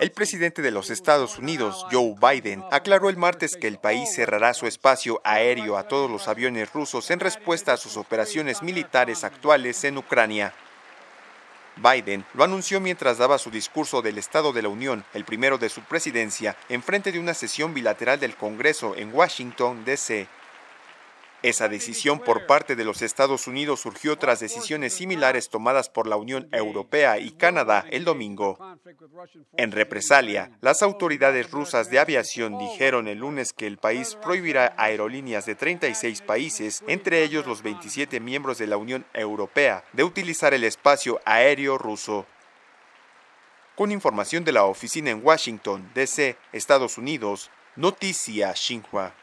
El presidente de los Estados Unidos, Joe Biden, aclaró el martes que el país oh, cerrará su espacio aéreo a todos los aviones rusos en respuesta a sus operaciones militares actuales en Ucrania. Biden lo anunció mientras daba su discurso del Estado de la Unión, el primero de su presidencia, en frente de una sesión bilateral del Congreso en Washington, D.C. Esa decisión por parte de los Estados Unidos surgió tras decisiones similares tomadas por la Unión Europea y Canadá el domingo. En represalia, las autoridades rusas de aviación dijeron el lunes que el país prohibirá aerolíneas de 36 países, entre ellos los 27 miembros de la Unión Europea, de utilizar el espacio aéreo ruso. Con información de la oficina en Washington, D.C., Estados Unidos, Noticia Xinhua.